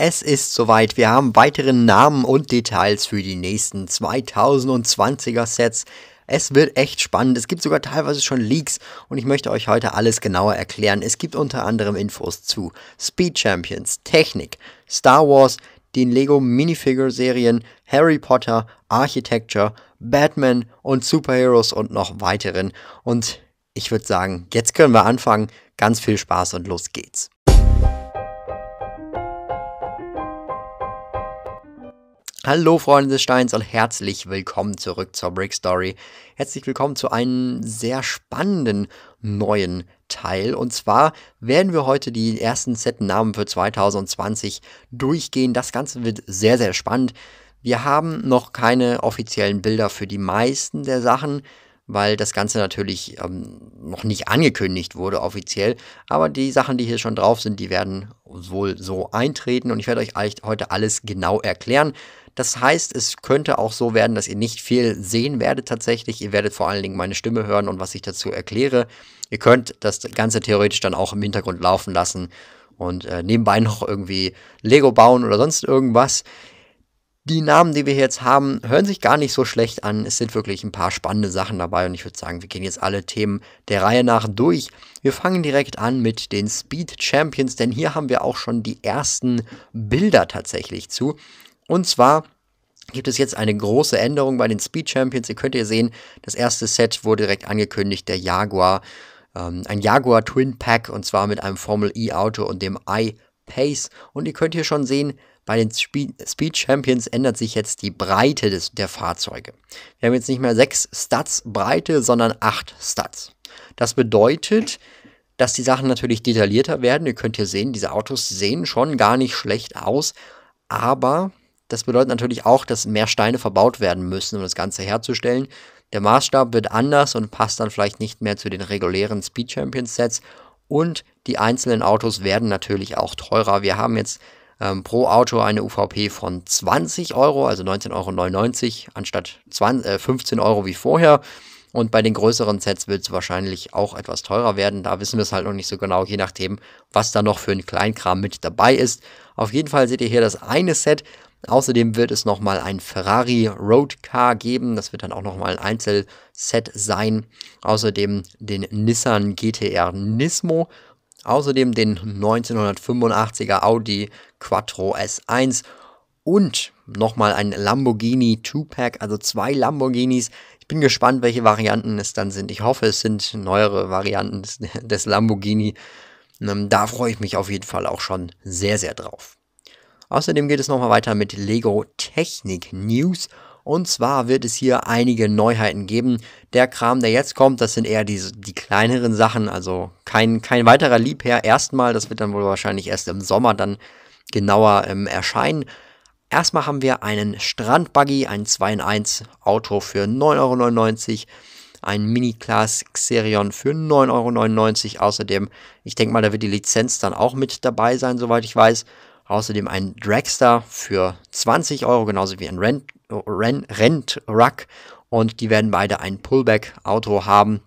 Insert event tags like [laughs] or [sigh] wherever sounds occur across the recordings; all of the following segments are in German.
Es ist soweit, wir haben weitere Namen und Details für die nächsten 2020er Sets. Es wird echt spannend. Es gibt sogar teilweise schon Leaks und ich möchte euch heute alles genauer erklären. Es gibt unter anderem Infos zu Speed Champions, Technik, Star Wars, den Lego Minifigure Serien, Harry Potter, Architecture, Batman und Superheroes und noch weiteren. Und ich würde sagen, jetzt können wir anfangen. Ganz viel Spaß und los geht's. Hallo Freunde des Steins und herzlich willkommen zurück zur Brick Story. Herzlich willkommen zu einem sehr spannenden neuen Teil. Und zwar werden wir heute die ersten Set-Namen für 2020 durchgehen. Das Ganze wird sehr, sehr spannend. Wir haben noch keine offiziellen Bilder für die meisten der Sachen, weil das Ganze natürlich ähm, noch nicht angekündigt wurde offiziell. Aber die Sachen, die hier schon drauf sind, die werden wohl so eintreten. Und ich werde euch heute alles genau erklären. Das heißt, es könnte auch so werden, dass ihr nicht viel sehen werdet tatsächlich. Ihr werdet vor allen Dingen meine Stimme hören und was ich dazu erkläre. Ihr könnt das Ganze theoretisch dann auch im Hintergrund laufen lassen und äh, nebenbei [laughs] noch irgendwie Lego bauen oder sonst irgendwas. Die Namen, die wir jetzt haben, hören sich gar nicht so schlecht an. Es sind wirklich ein paar spannende Sachen dabei und ich würde sagen, wir gehen jetzt alle Themen der Reihe nach durch. Wir fangen direkt an mit den Speed Champions, denn hier haben wir auch schon die ersten Bilder tatsächlich zu. Und zwar gibt es jetzt eine große Änderung bei den Speed Champions. Ihr könnt hier sehen, das erste Set wurde direkt angekündigt, der Jaguar. Ähm, ein Jaguar Twin Pack und zwar mit einem Formel E Auto und dem iPace. Und ihr könnt hier schon sehen, bei den Speed Champions ändert sich jetzt die Breite des, der Fahrzeuge. Wir haben jetzt nicht mehr sechs Stats Breite, sondern acht Stats. Das bedeutet, dass die Sachen natürlich detaillierter werden. Ihr könnt hier sehen, diese Autos sehen schon gar nicht schlecht aus, aber das bedeutet natürlich auch, dass mehr Steine verbaut werden müssen, um das Ganze herzustellen. Der Maßstab wird anders und passt dann vielleicht nicht mehr zu den regulären Speed Champions Sets. Und die einzelnen Autos werden natürlich auch teurer. Wir haben jetzt ähm, pro Auto eine UVP von 20 Euro, also 19,99 Euro anstatt 20, äh, 15 Euro wie vorher. Und bei den größeren Sets wird es wahrscheinlich auch etwas teurer werden. Da wissen wir es halt noch nicht so genau, je nachdem, was da noch für ein Kleinkram mit dabei ist. Auf jeden Fall seht ihr hier das eine Set, Außerdem wird es nochmal ein Ferrari Road Car geben. Das wird dann auch nochmal ein Einzelset sein. Außerdem den Nissan GTR Nismo. Außerdem den 1985er Audi Quattro S1 und nochmal ein Lamborghini Two-Pack, also zwei Lamborghinis. Ich bin gespannt, welche Varianten es dann sind. Ich hoffe, es sind neuere Varianten des, des Lamborghini. Ähm, da freue ich mich auf jeden Fall auch schon sehr, sehr drauf. Außerdem geht es nochmal weiter mit Lego Technik News. Und zwar wird es hier einige Neuheiten geben. Der Kram, der jetzt kommt, das sind eher die, die kleineren Sachen. Also kein, kein weiterer Liebherr erstmal. Das wird dann wohl wahrscheinlich erst im Sommer dann genauer ähm, erscheinen. Erstmal haben wir einen Strandbuggy, ein 2 in 1 Auto für 9,99 Euro ein Mini-Class Xerion für 9,99 Euro. Außerdem, ich denke mal, da wird die Lizenz dann auch mit dabei sein, soweit ich weiß. Außerdem ein Dragster für 20 Euro, genauso wie ein Rent, Ren, Rent Ruck. Und die werden beide ein Pullback-Auto haben.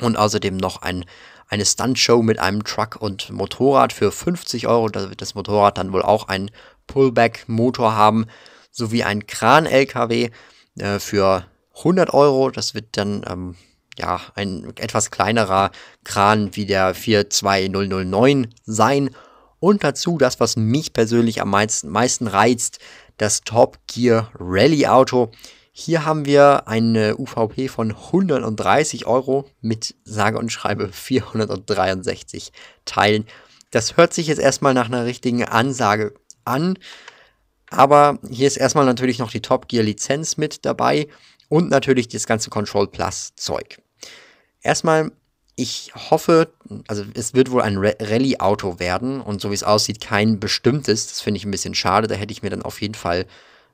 Und außerdem noch ein, eine Stunt-Show mit einem Truck und Motorrad für 50 Euro. Da wird das Motorrad dann wohl auch einen Pullback-Motor haben. Sowie ein Kran-LKW äh, für 100 Euro. Das wird dann ähm, ja, ein etwas kleinerer Kran wie der 42009 sein und dazu das, was mich persönlich am meisten, meisten reizt, das Top Gear Rally Auto. Hier haben wir eine UVP von 130 Euro mit sage und schreibe 463 Teilen. Das hört sich jetzt erstmal nach einer richtigen Ansage an. Aber hier ist erstmal natürlich noch die Top Gear Lizenz mit dabei und natürlich das ganze Control Plus Zeug. Erstmal ich hoffe, also es wird wohl ein Rallye-Auto werden und so wie es aussieht, kein bestimmtes. Das finde ich ein bisschen schade. Da hätte ich mir dann auf jeden Fall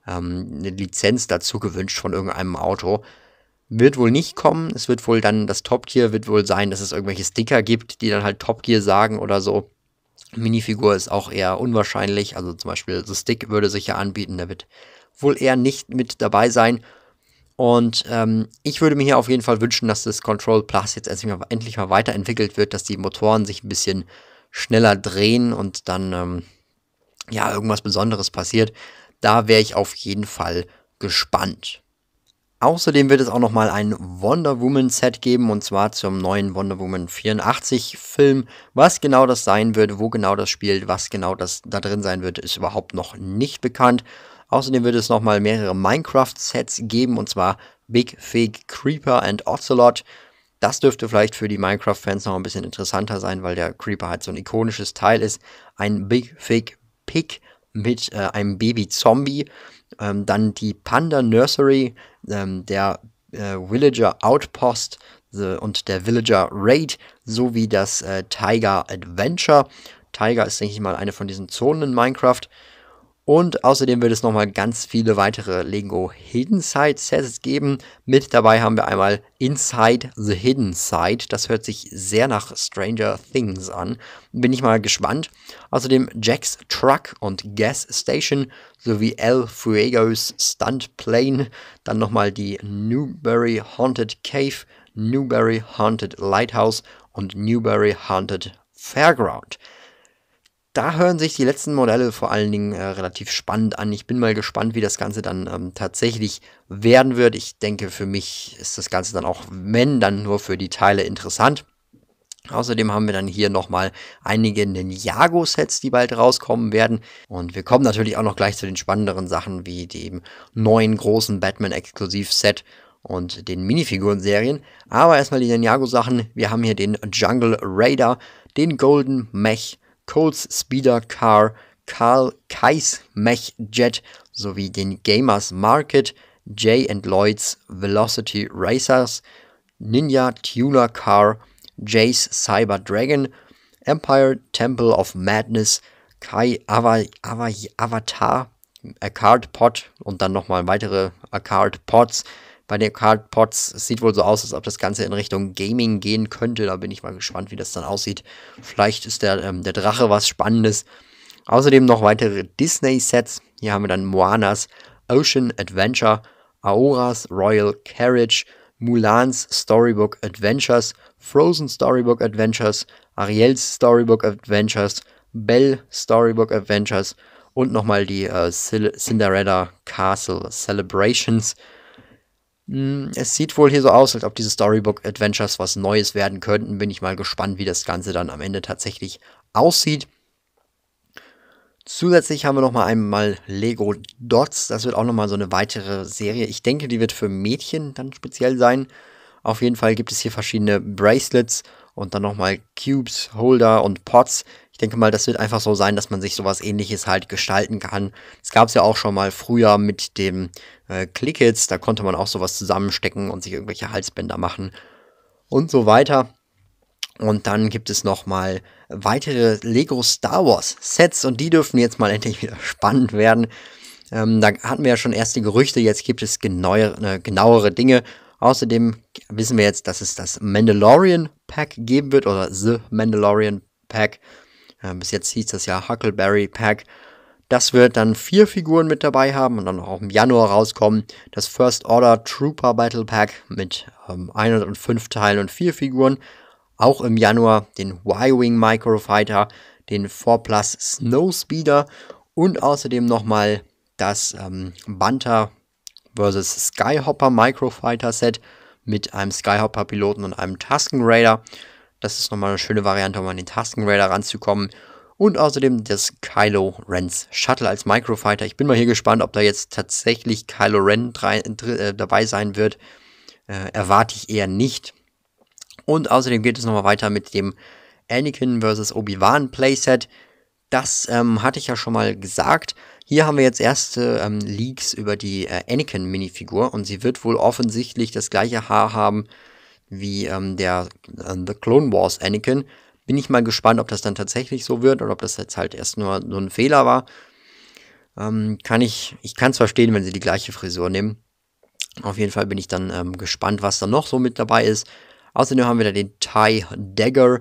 ähm, eine Lizenz dazu gewünscht von irgendeinem Auto. Wird wohl nicht kommen. Es wird wohl dann das Top Gear, wird wohl sein, dass es irgendwelche Sticker gibt, die dann halt Top Gear sagen oder so. Minifigur ist auch eher unwahrscheinlich. Also zum Beispiel The Stick würde sich ja anbieten. Der wird wohl eher nicht mit dabei sein. Und ähm, ich würde mir hier auf jeden Fall wünschen, dass das Control Plus jetzt endlich mal weiterentwickelt wird, dass die Motoren sich ein bisschen schneller drehen und dann ähm, ja irgendwas Besonderes passiert. Da wäre ich auf jeden Fall gespannt. Außerdem wird es auch nochmal ein Wonder Woman Set geben und zwar zum neuen Wonder Woman 84 Film. Was genau das sein wird, wo genau das spielt, was genau das da drin sein wird, ist überhaupt noch nicht bekannt. Außerdem wird es nochmal mehrere Minecraft-Sets geben, und zwar Big Fig Creeper and Ocelot. Das dürfte vielleicht für die Minecraft-Fans noch ein bisschen interessanter sein, weil der Creeper halt so ein ikonisches Teil ist. Ein Big Fig Pig mit äh, einem Baby-Zombie. Ähm, dann die Panda Nursery, ähm, der äh, Villager Outpost the, und der Villager Raid sowie das äh, Tiger Adventure. Tiger ist, denke ich mal, eine von diesen Zonen in Minecraft. Und außerdem wird es nochmal ganz viele weitere Lego Hidden Side Sets geben. Mit dabei haben wir einmal Inside the Hidden Side. Das hört sich sehr nach Stranger Things an. Bin ich mal gespannt. Außerdem Jack's Truck und Gas Station sowie El Fuego's Stunt Plane. Dann nochmal die Newberry Haunted Cave, Newberry Haunted Lighthouse und Newberry Haunted Fairground da hören sich die letzten Modelle vor allen Dingen äh, relativ spannend an. Ich bin mal gespannt, wie das Ganze dann ähm, tatsächlich werden wird. Ich denke, für mich ist das Ganze dann auch, wenn, dann nur für die Teile interessant. Außerdem haben wir dann hier nochmal einige Ninjago-Sets, die bald rauskommen werden. Und wir kommen natürlich auch noch gleich zu den spannenderen Sachen, wie dem neuen großen Batman-Exklusiv-Set und den Minifiguren-Serien. Aber erstmal die Ninjago-Sachen. Wir haben hier den Jungle Raider, den Golden Mech, Colts Speeder Car, Karl Kais Mech Jet sowie den Gamers Market, Jay Lloyds Velocity Racers, Ninja Tuner Car, Jay's Cyber Dragon, Empire Temple of Madness, Kai Ava, Ava, Avatar, Arcade Pod und dann nochmal weitere Arcade Pods. Bei den Cardpods Pods sieht wohl so aus, als ob das Ganze in Richtung Gaming gehen könnte. Da bin ich mal gespannt, wie das dann aussieht. Vielleicht ist der, ähm, der Drache was Spannendes. Außerdem noch weitere Disney-Sets. Hier haben wir dann Moanas Ocean Adventure, Aoras Royal Carriage, Mulans Storybook Adventures, Frozen Storybook Adventures, Ariels Storybook Adventures, Belle Storybook Adventures und nochmal die äh, Cinderella Castle Celebrations. Hm, es sieht wohl hier so aus, als ob diese Storybook-Adventures was Neues werden könnten. Bin ich mal gespannt, wie das Ganze dann am Ende tatsächlich aussieht. Zusätzlich haben wir nochmal einmal Lego Dots. Das wird auch nochmal so eine weitere Serie. Ich denke, die wird für Mädchen dann speziell sein. Auf jeden Fall gibt es hier verschiedene Bracelets und dann nochmal Cubes, Holder und Pots. Ich denke mal, das wird einfach so sein, dass man sich sowas ähnliches halt gestalten kann. Das gab es ja auch schon mal früher mit dem äh, Clickets, da konnte man auch sowas zusammenstecken und sich irgendwelche Halsbänder machen und so weiter. Und dann gibt es nochmal weitere Lego Star Wars Sets und die dürfen jetzt mal [laughs] endlich wieder spannend werden. Ähm, da hatten wir ja schon erste Gerüchte, jetzt gibt es genauere, äh, genauere Dinge. Außerdem wissen wir jetzt, dass es das Mandalorian Pack geben wird oder The Mandalorian Pack. Äh, bis jetzt hieß das ja Huckleberry Pack. Das wird dann vier Figuren mit dabei haben und dann auch im Januar rauskommen. Das First Order Trooper Battle Pack mit ähm, 105 Teilen und vier Figuren. Auch im Januar den Y-Wing Microfighter, den 4 Plus Snow Speeder und außerdem nochmal das ähm, Banter vs. Skyhopper Microfighter Set mit einem Skyhopper Piloten und einem Tusken Raider. Das ist nochmal eine schöne Variante, um an den Tusken Raider ranzukommen. Und außerdem das Kylo Rens Shuttle als Microfighter. Ich bin mal hier gespannt, ob da jetzt tatsächlich Kylo Ren drei, äh, dabei sein wird. Äh, erwarte ich eher nicht. Und außerdem geht es nochmal weiter mit dem Anakin vs. Obi-Wan Playset. Das ähm, hatte ich ja schon mal gesagt. Hier haben wir jetzt erste ähm, Leaks über die äh, Anakin-Minifigur und sie wird wohl offensichtlich das gleiche Haar haben wie ähm, der äh, The Clone Wars Anakin. Bin ich mal gespannt, ob das dann tatsächlich so wird oder ob das jetzt halt erst nur, nur ein Fehler war. Ähm, kann ich, ich kann es verstehen, wenn sie die gleiche Frisur nehmen. Auf jeden Fall bin ich dann ähm, gespannt, was da noch so mit dabei ist. Außerdem haben wir da den Thai Dagger.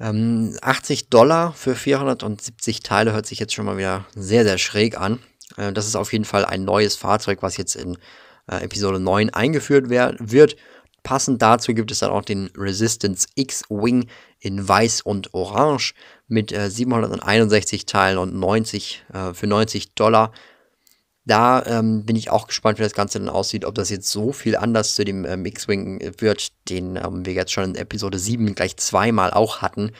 Ähm, 80 Dollar für 470 Teile hört sich jetzt schon mal wieder sehr, sehr schräg an. Äh, das ist auf jeden Fall ein neues Fahrzeug, was jetzt in äh, Episode 9 eingeführt wird. Passend dazu gibt es dann auch den Resistance X-Wing in Weiß und Orange mit äh, 761 Teilen und 90 äh, für 90 Dollar. Da ähm, bin ich auch gespannt, wie das Ganze dann aussieht, ob das jetzt so viel anders zu dem ähm, X-Wing äh, wird, den ähm, wir jetzt schon in Episode 7 gleich zweimal auch hatten,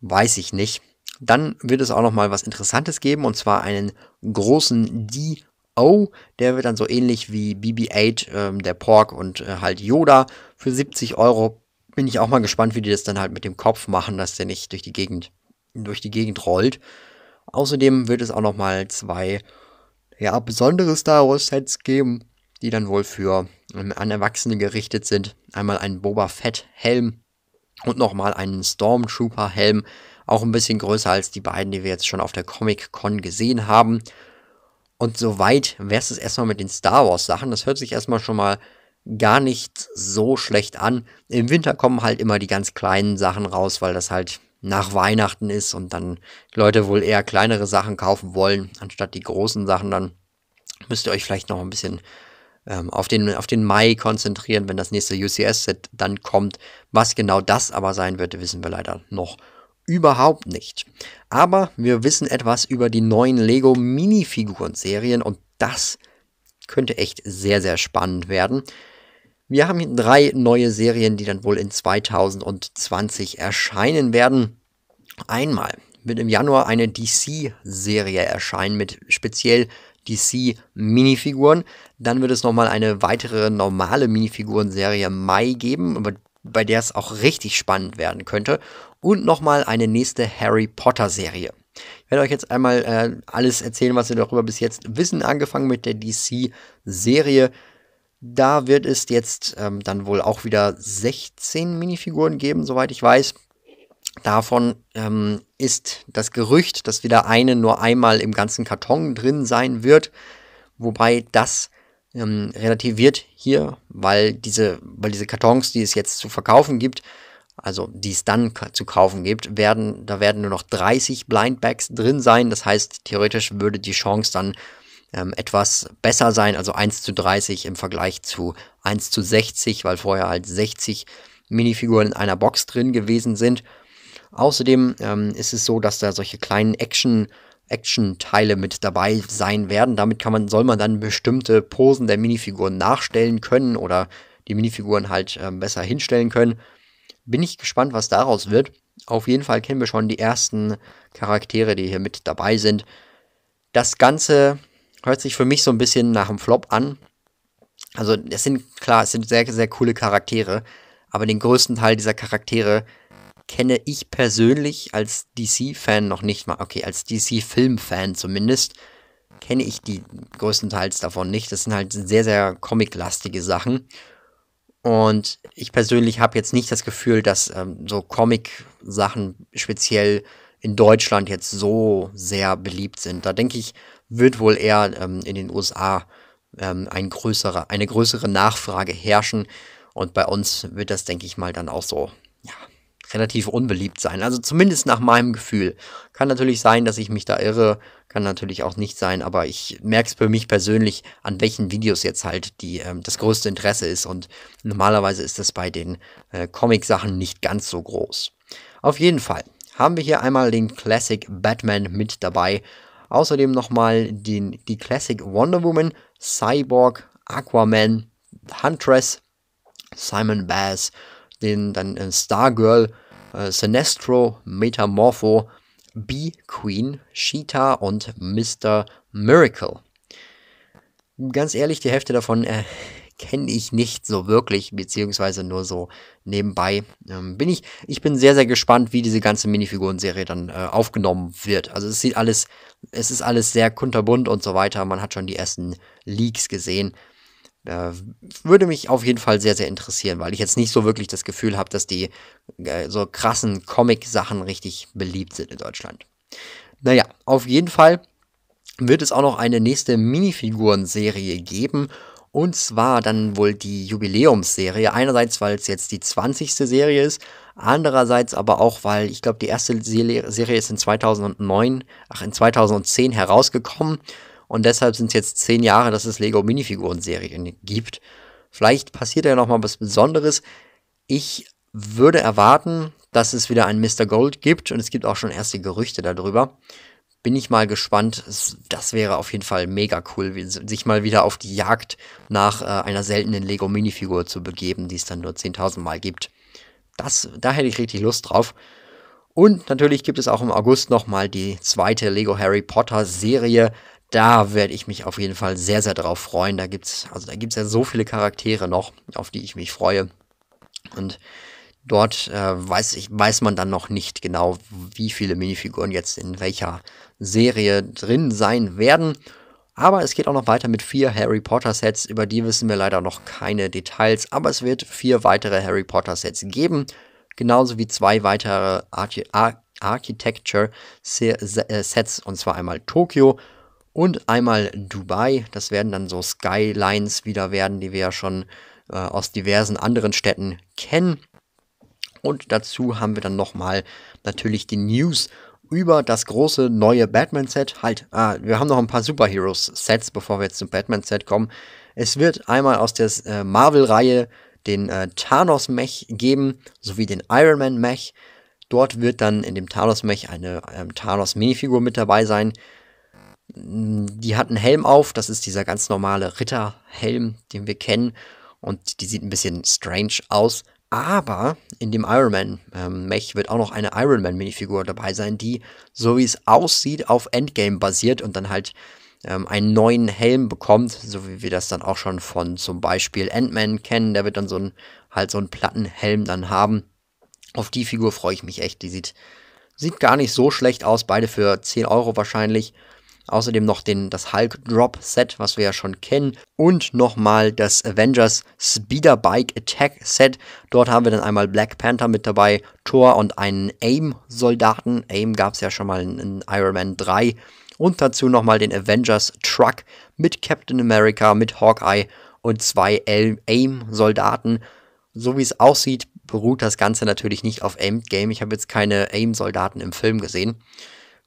weiß ich nicht. Dann wird es auch noch mal was Interessantes geben, und zwar einen großen D E o, der wird dann so ähnlich wie BB-8, ähm, der Pork und äh, halt Yoda für 70 Euro. Bin ich auch mal gespannt, wie die das dann halt mit dem Kopf machen, dass der nicht durch die Gegend, durch die Gegend rollt. Außerdem wird es auch noch mal zwei ja, besondere Star Wars Sets geben, die dann wohl für ähm, an Erwachsene gerichtet sind. Einmal einen Boba Fett Helm und nochmal einen Stormtrooper Helm, auch ein bisschen größer als die beiden, die wir jetzt schon auf der Comic Con gesehen haben. Und soweit wär's es erstmal mit den Star Wars Sachen. Das hört sich erstmal schon mal gar nicht so schlecht an. Im Winter kommen halt immer die ganz kleinen Sachen raus, weil das halt nach Weihnachten ist und dann Leute wohl eher kleinere Sachen kaufen wollen, anstatt die großen Sachen. Dann müsst ihr euch vielleicht noch ein bisschen ähm, auf, den, auf den Mai konzentrieren, wenn das nächste UCS-Set dann kommt. Was genau das aber sein wird, wissen wir leider noch überhaupt nicht. Aber wir wissen etwas über die neuen Lego Minifiguren-Serien und das könnte echt sehr, sehr spannend werden. Wir haben drei neue Serien, die dann wohl in 2020 erscheinen werden. Einmal wird im Januar eine DC-Serie erscheinen mit speziell DC-Minifiguren. Dann wird es nochmal eine weitere normale Minifiguren-Serie Mai geben, bei der es auch richtig spannend werden könnte und nochmal eine nächste Harry Potter Serie. Ich werde euch jetzt einmal äh, alles erzählen, was wir darüber bis jetzt wissen, angefangen mit der DC-Serie. Da wird es jetzt ähm, dann wohl auch wieder 16 Minifiguren geben, soweit ich weiß. Davon ähm, ist das Gerücht, dass wieder eine nur einmal im ganzen Karton drin sein wird. Wobei das ähm, relativiert hier, weil diese, weil diese Kartons, die es jetzt zu verkaufen gibt, also die es dann zu kaufen gibt, werden, da werden nur noch 30 Blindbags drin sein. Das heißt, theoretisch würde die Chance dann ähm, etwas besser sein, also 1 zu 30 im Vergleich zu 1 zu 60, weil vorher halt 60 Minifiguren in einer Box drin gewesen sind. Außerdem ähm, ist es so, dass da solche kleinen Action- Action-Teile mit dabei sein werden. Damit kann man, soll man dann bestimmte Posen der Minifiguren nachstellen können oder die Minifiguren halt äh, besser hinstellen können bin ich gespannt, was daraus wird. Auf jeden Fall kennen wir schon die ersten Charaktere, die hier mit dabei sind. Das Ganze hört sich für mich so ein bisschen nach einem Flop an. Also es sind, klar, es sind sehr, sehr coole Charaktere, aber den größten Teil dieser Charaktere kenne ich persönlich als DC-Fan noch nicht mal. Okay, als DC-Film-Fan zumindest kenne ich die größtenteils davon nicht. Das sind halt sehr, sehr comic-lastige Sachen. Und ich persönlich habe jetzt nicht das Gefühl, dass ähm, so Comic-Sachen speziell in Deutschland jetzt so sehr beliebt sind. Da denke ich, wird wohl eher ähm, in den USA ähm, ein größere, eine größere Nachfrage herrschen. Und bei uns wird das, denke ich mal, dann auch so relativ unbeliebt sein. Also zumindest nach meinem Gefühl. Kann natürlich sein, dass ich mich da irre, kann natürlich auch nicht sein, aber ich merke es für mich persönlich, an welchen Videos jetzt halt die, ähm, das größte Interesse ist. Und normalerweise ist das bei den äh, Comic-Sachen nicht ganz so groß. Auf jeden Fall haben wir hier einmal den Classic Batman mit dabei. Außerdem nochmal die Classic Wonder Woman, Cyborg, Aquaman, Huntress, Simon Bass, den dann äh, Stargirl, äh, Sinestro, Metamorpho, B-Queen, Cheetah und Mr. Miracle. Ganz ehrlich, die Hälfte davon äh, [laughs] kenne ich nicht so wirklich, beziehungsweise nur so nebenbei. Ähm, bin ich, ich bin sehr, sehr gespannt, wie diese ganze Minifiguren-Serie dann äh, aufgenommen wird. Also es sieht alles, es ist alles sehr kunterbunt und so weiter. Man hat schon die ersten Leaks gesehen. Da äh, würde mich auf jeden Fall sehr, sehr interessieren, weil ich jetzt nicht so wirklich das Gefühl habe, dass die äh, so krassen Comic-Sachen richtig beliebt sind in Deutschland. Naja, auf jeden Fall wird es auch noch eine nächste Minifiguren-Serie geben. Und zwar dann wohl die Jubiläumsserie. Einerseits, weil es jetzt die 20. Serie ist. Andererseits aber auch, weil ich glaube, die erste Serie ist in 2009, ach, in 2010 herausgekommen. Und deshalb sind es jetzt zehn Jahre, dass es Lego Minifiguren-Serien gibt. Vielleicht passiert ja nochmal was Besonderes. Ich würde erwarten, dass es wieder ein Mr. Gold gibt und es gibt auch schon erste Gerüchte darüber. Bin ich mal gespannt. Das wäre auf jeden Fall mega cool, sich mal wieder auf die Jagd nach äh, einer seltenen Lego-Minifigur zu begeben, die es dann nur 10.000 Mal gibt. Das, da hätte ich richtig Lust drauf. Und natürlich gibt es auch im August nochmal die zweite Lego Harry Potter Serie da werde ich mich auf jeden Fall sehr, sehr drauf freuen. Da gibt's, also ja so viele Charaktere noch, auf die ich mich freue. Und dort äh, weiß ich, weiß man dann noch nicht genau, wie viele Minifiguren jetzt in welcher Serie drin sein werden. Aber es geht auch noch weiter mit vier Harry Potter Sets. Über die wissen wir leider noch keine Details, aber es wird vier weitere Harry Potter Sets geben. Genauso wie zwei weitere Arch Architecture äh, Sets, und zwar einmal Tokio und einmal Dubai. Das werden dann so Skylines wieder werden, die wir ja schon äh, aus diversen anderen Städten kennen. Und dazu haben wir dann nochmal natürlich die News über das große neue Batman-Set. Halt, ah, wir haben noch ein paar Superheroes-Sets, bevor wir jetzt zum Batman-Set kommen. Es wird einmal aus der äh, Marvel-Reihe den äh, Thanos-Mech geben, sowie den Iron Man-Mech. Dort wird dann in dem Thanos-Mech eine ähm, Thanos-Minifigur mit dabei sein. Die hat einen Helm auf, das ist dieser ganz normale Ritterhelm, den wir kennen. Und die sieht ein bisschen strange aus. Aber in dem Iron man ähm, Mech wird auch noch eine Iron man Minifigur dabei sein, die, so wie es aussieht, auf Endgame basiert und dann halt ähm, einen neuen Helm bekommt, so wie wir das dann auch schon von zum Beispiel Ant-Man kennen. Der wird dann so ein, halt so einen Plattenhelm dann haben. Auf die Figur freue ich mich echt. Die sieht, sieht gar nicht so schlecht aus. Beide für 10 Euro wahrscheinlich. Außerdem noch den, das Hulk Drop Set, was wir ja schon kennen. Und nochmal das Avengers Speeder Bike Attack Set. Dort haben wir dann einmal Black Panther mit dabei, Thor und einen AIM-Soldaten. AIM, gab es ja schon mal in, in Iron Man 3. Und dazu nochmal den Avengers Truck mit Captain America, mit Hawkeye und zwei AIM-Soldaten. So wie es aussieht, beruht das Ganze natürlich nicht auf AIM-Game. Ich habe jetzt keine AIM-Soldaten im Film gesehen.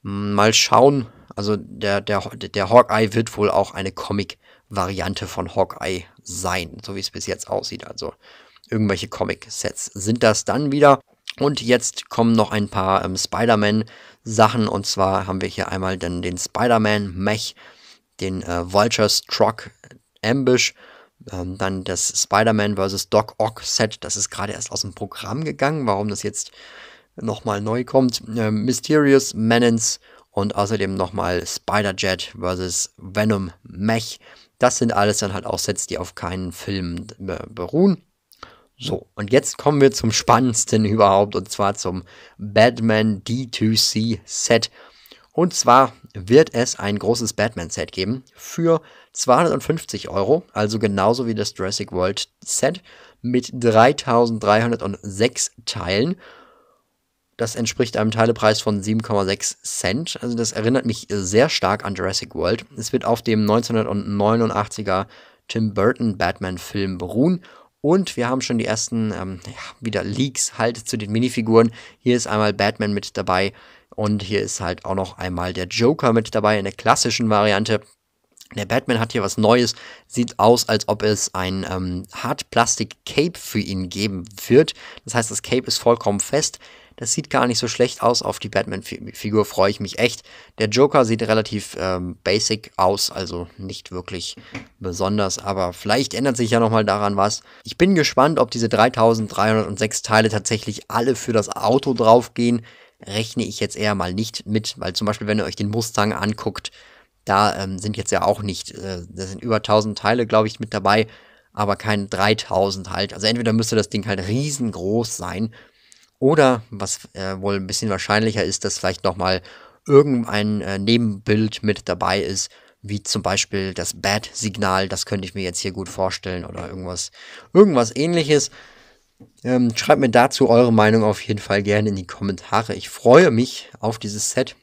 Hm, mal schauen. Also der, der, der Hawkeye wird wohl auch eine Comic-Variante von Hawkeye sein, so wie es bis jetzt aussieht. Also irgendwelche Comic-Sets sind das dann wieder. Und jetzt kommen noch ein paar ähm, Spider-Man-Sachen. Und zwar haben wir hier einmal den, den Spider-Man-Mech, den äh, Vultures Truck Ambush, ähm, dann das Spider-Man vs. Doc Ock Set. Das ist gerade erst aus dem Programm gegangen. Warum das jetzt nochmal neu kommt. Ähm, Mysterious, Menons und außerdem nochmal Spider-Jet vs. Venom Mech. Das sind alles dann halt auch Sets, die auf keinen Film äh, beruhen. So, und jetzt kommen wir zum spannendsten [laughs] überhaupt, und zwar zum Batman D2C Set. Und zwar wird es ein großes Batman-Set geben für 250 Euro, also genauso wie das Jurassic World Set mit 3306 Teilen. Das entspricht einem Teilepreis von 7,6 Cent. Also das erinnert mich sehr stark an Jurassic World. Es wird auf dem 1989er Tim Burton Batman-Film beruhen. Und wir haben schon die ersten ähm, ja, wieder Leaks halt zu den Minifiguren. Hier ist einmal Batman mit dabei und hier ist halt auch noch einmal der Joker mit dabei in der klassischen Variante. Der Batman hat hier was Neues, sieht aus, als ob es ein ähm, Hartplastik-Cape für ihn geben wird. Das heißt, das Cape ist vollkommen fest. Das sieht gar nicht so schlecht aus. Auf die Batman-Figur freue ich mich echt. Der Joker sieht relativ ähm, basic aus, also nicht wirklich besonders. Aber vielleicht ändert sich ja nochmal daran was. Ich bin gespannt, ob diese 3306 Teile tatsächlich alle für das Auto draufgehen. Rechne ich jetzt eher mal nicht mit, weil zum Beispiel, wenn ihr euch den Mustang anguckt, da ähm, sind jetzt ja auch nicht, äh, da sind über 1000 Teile, glaube ich, mit dabei, aber kein 3000 halt. Also entweder müsste das Ding halt riesengroß sein oder, was äh, wohl ein bisschen wahrscheinlicher ist, dass vielleicht nochmal irgendein äh, Nebenbild mit dabei ist, wie zum Beispiel das Bad-Signal, das könnte ich mir jetzt hier gut vorstellen oder irgendwas, irgendwas ähnliches. Ähm, schreibt mir dazu eure Meinung auf jeden Fall gerne in die Kommentare. Ich freue mich auf dieses Set.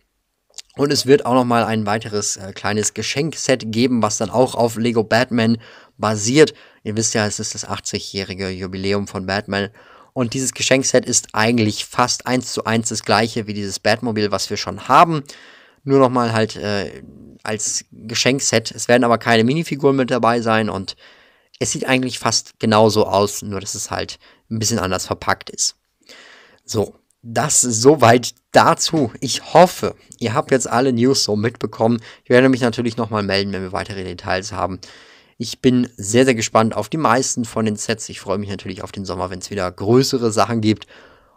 Und es wird auch nochmal ein weiteres äh, kleines Geschenkset geben, was dann auch auf Lego Batman basiert. Ihr wisst ja, es ist das 80-jährige Jubiläum von Batman. Und dieses Geschenkset ist eigentlich fast eins zu eins das gleiche wie dieses Batmobil, was wir schon haben. Nur nochmal halt äh, als Geschenkset. Es werden aber keine Minifiguren mit dabei sein und es sieht eigentlich fast genauso aus, nur dass es halt ein bisschen anders verpackt ist. So, das ist soweit dazu. Ich hoffe, ihr habt jetzt alle News so mitbekommen. Ich werde mich natürlich nochmal melden, wenn wir weitere Details haben. Ich bin sehr, sehr gespannt auf die meisten von den Sets. Ich freue mich natürlich auf den Sommer, wenn es wieder größere Sachen gibt.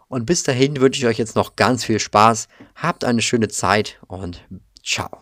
Und bis dahin wünsche ich euch jetzt noch ganz viel Spaß. Habt eine schöne Zeit und ciao.